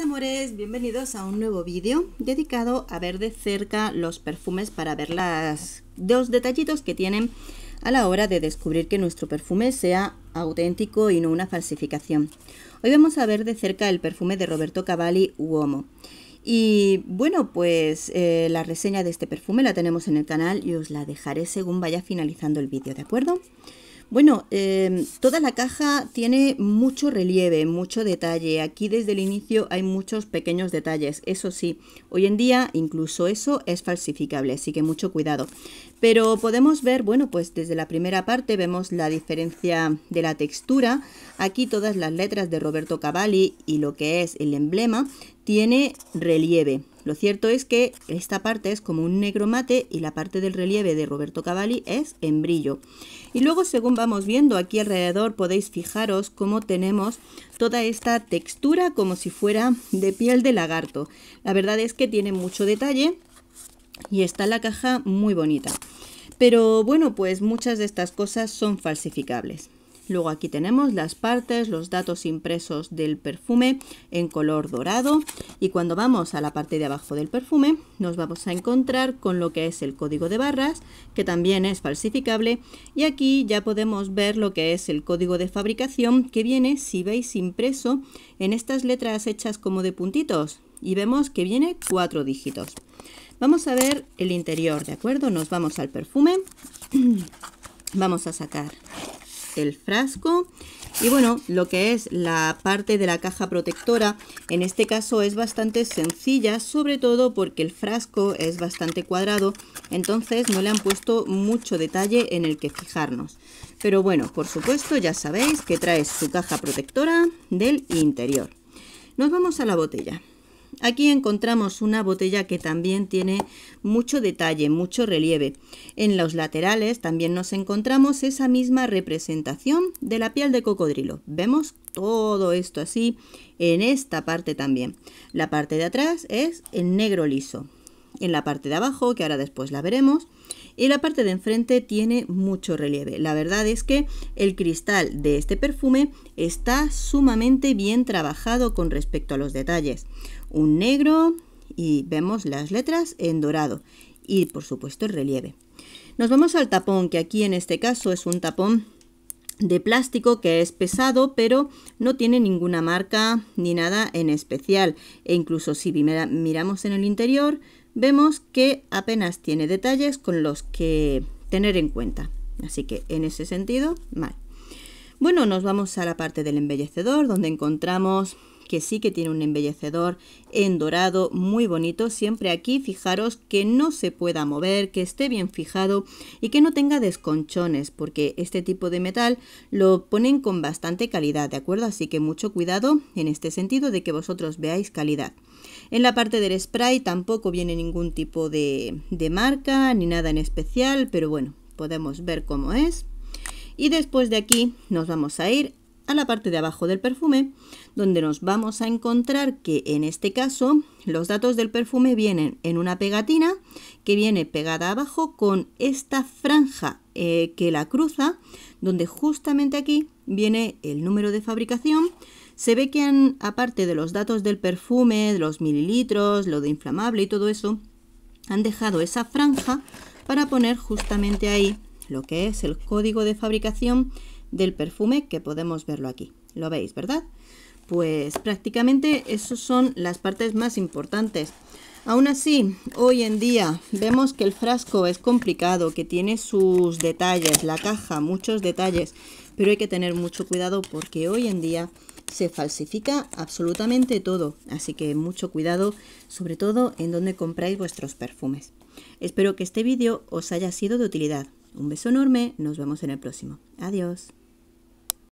amores, bienvenidos a un nuevo vídeo dedicado a ver de cerca los perfumes para ver las, dos detallitos que tienen a la hora de descubrir que nuestro perfume sea auténtico y no una falsificación. Hoy vamos a ver de cerca el perfume de Roberto Cavalli Uomo. Y bueno, pues eh, la reseña de este perfume la tenemos en el canal y os la dejaré según vaya finalizando el vídeo, ¿de acuerdo? Bueno, em, toda la caja tiene mucho relieve, mucho detalle. Aquí desde el inicio hay muchos pequeños detalles. Eso sí, hoy en día incluso eso es falsificable, así que mucho cuidado. Pero podemos ver, bueno, pues desde la primera parte vemos la diferencia de la textura. Aquí todas las letras de Roberto Cavalli y lo que es el emblema tiene relieve. Lo cierto es que esta parte es como un negro mate y la parte del relieve de Roberto Cavalli es en brillo. Y luego según vamos viendo aquí alrededor podéis fijaros cómo tenemos toda esta textura como si fuera de piel de lagarto. La verdad es que tiene mucho detalle y está la caja muy bonita. Pero bueno, pues muchas de estas cosas son falsificables. Luego aquí tenemos las partes, los datos impresos del perfume en color dorado y cuando vamos a la parte de abajo del perfume nos vamos a encontrar con lo que es el código de barras que también es falsificable y aquí ya podemos ver lo que es el código de fabricación que viene, si veis impreso, en estas letras hechas como de puntitos y vemos que viene cuatro dígitos. Vamos a ver el interior, ¿de acuerdo? Nos vamos al perfume. vamos a sacar el frasco. Y bueno, lo que es la parte de la caja protectora, en este caso es bastante sencilla, sobre todo porque el frasco es bastante cuadrado, entonces no le han puesto mucho detalle en el que fijarnos. Pero bueno, por supuesto ya sabéis que trae su caja protectora del interior. Nos vamos a la botella. Aquí encontramos una botella que también tiene mucho detalle, mucho relieve. En los laterales también nos encontramos esa misma representación de la piel de cocodrilo. Vemos todo esto así en esta parte también. La parte de atrás es en negro liso. En la parte de abajo, que ahora después la veremos, y la parte de enfrente tiene mucho relieve. La verdad es que el cristal de este perfume está sumamente bien trabajado con respecto a los detalles. Un negro y vemos las letras en dorado y por supuesto el relieve. Nos vamos al tapón, que aquí en este caso es un tapón de plástico que es pesado pero no tiene ninguna marca ni nada en especial e incluso si miramos en el interior vemos que apenas tiene detalles con los que tener en cuenta. Así que en ese sentido, mal. Bueno, nos vamos a la parte del embellecedor, donde encontramos que sí que tiene un embellecedor en dorado muy bonito. Siempre aquí fijaros que no se pueda mover, que esté bien fijado y que no tenga desconchones, porque este tipo de metal lo ponen con bastante calidad, ¿de acuerdo? Así que mucho cuidado en este sentido de que vosotros veáis calidad. En la parte del spray tampoco viene ningún tipo de, marca ni nada en especial, pero bueno, podemos ver cómo es. Y después de aquí nos vamos a ir a la parte de abajo del perfume, donde nos vamos a encontrar que en este caso los datos del perfume vienen en una pegatina que viene pegada abajo con esta franja eh, que la cruza, donde justamente aquí viene el número de fabricación. Se ve que aparte de los datos del perfume, de los mililitros, lo de inflamable y todo eso, han dejado esa franja para poner justamente ahí lo que es el código de fabricación del perfume que podemos verlo aquí. ¿Lo veis, verdad? Pues prácticamente esas son las partes más importantes. Aún así, hoy en día vemos que el frasco es complicado, que tiene sus detalles, la caja, muchos detalles, pero hay que tener mucho cuidado porque hoy en día se falsifica absolutamente todo, así que mucho cuidado, sobre todo en donde compráis vuestros perfumes. Espero que este vídeo os haya sido de utilidad. Un beso enorme, nos vemos en el próximo. Adiós.